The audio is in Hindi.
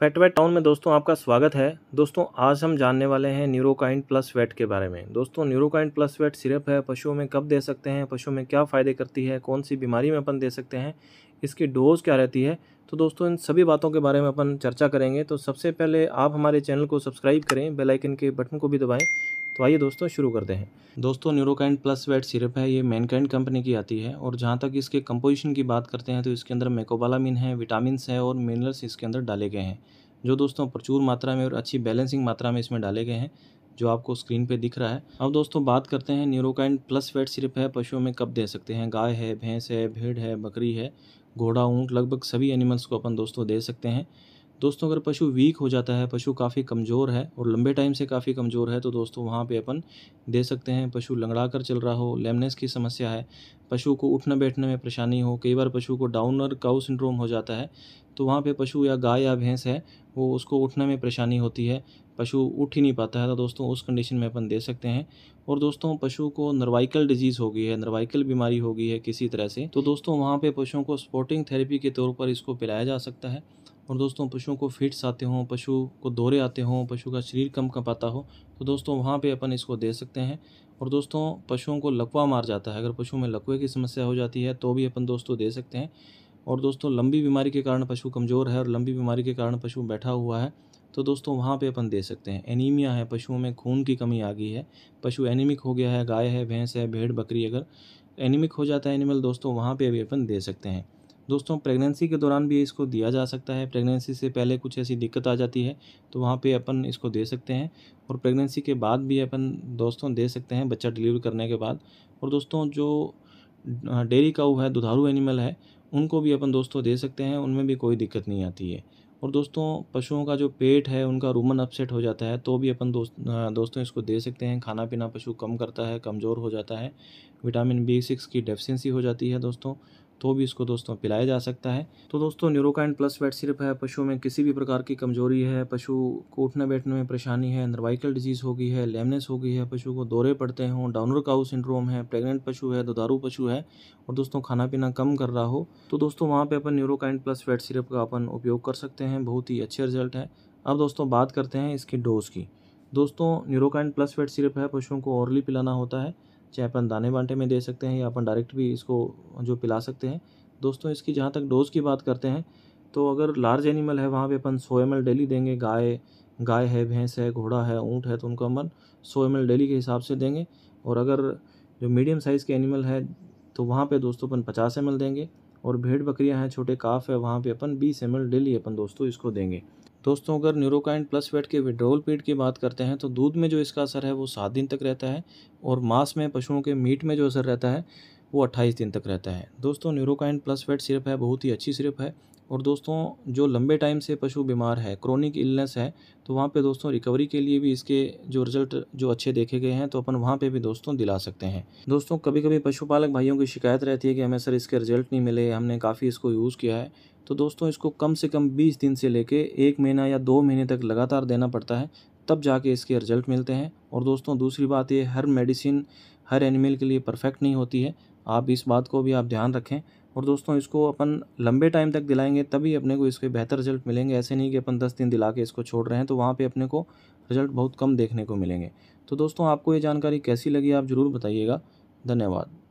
फैटवेट टाउन में दोस्तों आपका स्वागत है दोस्तों आज हम जानने वाले हैं न्यूरोकाइन प्लस वेट के बारे में दोस्तों न्यूरोकाइन प्लस वेट सिरप है पशुओं में कब दे सकते हैं पशुओं में क्या फ़ायदे करती है कौन सी बीमारी में अपन दे सकते हैं इसकी डोज क्या रहती है तो दोस्तों इन सभी बातों के बारे में अपन चर्चा करेंगे तो सबसे पहले आप हमारे चैनल को सब्सक्राइब करें बेलाइकन के बटन को भी दबाएँ तो आइए दोस्तों शुरू करते हैं दोस्तों न्यूरोकाइंड प्लस वेट सिरप है ये मैनकाइंड कंपनी की आती है और जहाँ तक इसके कंपोजिशन की बात करते हैं तो इसके अंदर मेकोबालामिन है विटामिन है और मिनरल्स इसके अंदर डाले गए हैं जो दोस्तों प्रचुर मात्रा में और अच्छी बैलेंसिंग मात्रा में इसमें डाले गए हैं जो आपको स्क्रीन पे दिख रहा है अब दोस्तों बात करते हैं न्यूरोकाइंड प्लस फैट सिरप है पशुओं में कब दे सकते हैं गाय है भैंस है भेड़ है बकरी है घोड़ा ऊँट लगभग सभी एनिमल्स को अपन दोस्तों दे सकते हैं दोस्तों अगर पशु वीक हो जाता है पशु काफ़ी कमज़ोर है और लंबे टाइम से काफ़ी कमज़ोर है तो दोस्तों वहाँ पे अपन दे सकते हैं पशु लंगड़ा कर चल रहा हो लेमनेस की समस्या है पशु को उठने बैठने में परेशानी हो कई बार पशु को डाउनर काउ सिंड्रोम हो जाता है तो वहाँ पे पशु या गाय या भैंस है वो उसको उठने में परेशानी होती है पशु उठ ही नहीं पाता है तो दोस्तों उस कंडीशन में अपन दे सकते हैं और दोस्तों पशु को नर्वाइकल डिजीज़ हो गई है नर्वाइकल बीमारी हो गई है किसी तरह से तो दोस्तों वहाँ पे पशुओं को स्पोर्टिंग थेरेपी के तौर पर इसको पिलाया जा सकता है और दोस्तों पशुओं को फिट्स आते हों पशु को दौरे आते हों पशु का शरीर कम कम पाता हो तो दोस्तों वहाँ पे अपन इसको दे सकते हैं और दोस्तों पशुओं को लकवा मार जाता है अगर पशु में लकवे की समस्या हो जाती है तो भी अपन दोस्तों दे सकते हैं और दोस्तों लंबी बीमारी के कारण पशु कमज़ोर है और लंबी बीमारी के कारण पशु बैठा हुआ है तो दोस्तों वहाँ पे अपन दे सकते हैं एनीमिया है पशुओं में खून की कमी आ गई है पशु एनीमिक हो गया है गाय है भैंस है भेड़ बकरी अगर एनीमिक हो जाता है एनिमल दोस्तों वहाँ पे भी अपन दे सकते हैं दोस्तों प्रेगनेंसी के दौरान भी इसको दिया जा सकता है प्रेगनेंसी से पहले कुछ ऐसी दिक्कत आ जाती है तो वहाँ पे अपन इसको दे सकते हैं और प्रेगनेंसी के बाद भी अपन दोस्तों दे सकते हैं बच्चा डिलीवर करने के बाद और दोस्तों जो डेयरी का है दुधारू एनिमल है उनको भी अपन दोस्तों दे सकते हैं उनमें भी कोई दिक्कत नहीं आती है और दोस्तों पशुओं का जो पेट है उनका रूमन अपसेट हो जाता है तो भी अपन दोस्त दोस्तों इसको दे सकते हैं खाना पीना पशु कम करता है कमज़ोर हो जाता है विटामिन बी सिक्स की डेफिशिएंसी हो जाती है दोस्तों तो भी इसको दोस्तों पिलाया जा सकता है तो दोस्तों न्यूरोकाइन प्लस फैट सिरप है पशु में किसी भी प्रकार की कमजोरी है पशु को उठने बैठने में परेशानी है नर्वाइकल डिजीज़ हो गई है लेमनेस हो गई है पशु को दौरे पड़ते हों डाउनर काउ सिंड्रोम है प्रेगनेंट पशु है दुधारू पशु है और दोस्तों खाना पीना कम कर रहा हो तो दोस्तों वहाँ पर अपन न्यूरोकाइन प्लस फैट सिरप का अपन उपयोग कर सकते हैं बहुत ही अच्छे रिजल्ट है अब दोस्तों बात करते हैं इसकी डोज़ की दोस्तों न्यूरोकाइन प्लस फैट सिरप है पशुओं को औरली पिलाना होता है चाहे अपन दाने बांटे में दे सकते हैं या अपन डायरेक्ट भी इसको जो पिला सकते हैं दोस्तों इसकी जहाँ तक डोज़ की बात करते हैं तो अगर लार्ज एनिमल है वहाँ पे अपन सौ एम डेली देंगे गाय गाय है भैंस है घोड़ा है ऊँट है तो उनको अपन सौ एम डेली के हिसाब से देंगे और अगर जो मीडियम साइज़ के एनिमल है तो वहाँ पे दोस्तों अपन पचास एम देंगे और भेड़ बकरियाँ हैं छोटे काफ है वहाँ पे अपन बीस एम डेली अपन दोस्तों इसको देंगे दोस्तों अगर न्यूरोकाइन प्लस वेट के विड्रोल पीरियड की बात करते हैं तो दूध में जो इसका असर है वो सात दिन तक रहता है और मांस में पशुओं के मीट में जो असर रहता है वो अट्ठाईस दिन तक रहता है दोस्तों न्यूरोकाइन प्लस वेट सिरप है बहुत ही अच्छी सिरप है और दोस्तों जो लंबे टाइम से पशु बीमार है क्रोनिक इलनेस है तो वहाँ पे दोस्तों रिकवरी के लिए भी इसके जो रिजल्ट जो अच्छे देखे गए हैं तो अपन वहाँ पे भी दोस्तों दिला सकते हैं दोस्तों कभी कभी पशुपालक भाइयों की शिकायत रहती है कि हमें सर इसके रिजल्ट नहीं मिले हमने काफ़ी इसको यूज़ किया है तो दोस्तों इसको कम से कम बीस दिन से लेके एक महीना या दो महीने तक लगातार देना पड़ता है तब जाके इसके रिजल्ट मिलते हैं और दोस्तों दूसरी बात ये हर मेडिसिन हर एनिमल के लिए परफेक्ट नहीं होती है आप इस बात को भी आप ध्यान रखें और दोस्तों इसको अपन लंबे टाइम तक दिलाएंगे तभी अपने को इसके बेहतर रिजल्ट मिलेंगे ऐसे नहीं कि अपन दस दिन दिला के इसको छोड़ रहे हैं तो वहाँ पर अपने को रिजल्ट बहुत कम देखने को मिलेंगे तो दोस्तों आपको ये जानकारी कैसी लगी आप ज़रूर बताइएगा धन्यवाद